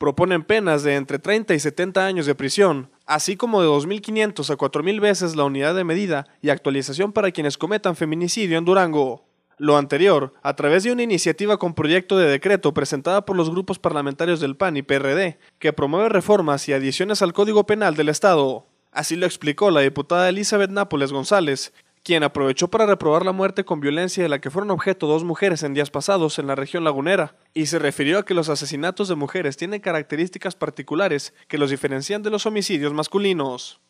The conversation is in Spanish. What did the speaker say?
proponen penas de entre 30 y 70 años de prisión, así como de 2.500 a 4.000 veces la unidad de medida y actualización para quienes cometan feminicidio en Durango. Lo anterior, a través de una iniciativa con proyecto de decreto presentada por los grupos parlamentarios del PAN y PRD, que promueve reformas y adiciones al Código Penal del Estado. Así lo explicó la diputada Elizabeth Nápoles González, quien aprovechó para reprobar la muerte con violencia de la que fueron objeto dos mujeres en días pasados en la región lagunera, y se refirió a que los asesinatos de mujeres tienen características particulares que los diferencian de los homicidios masculinos.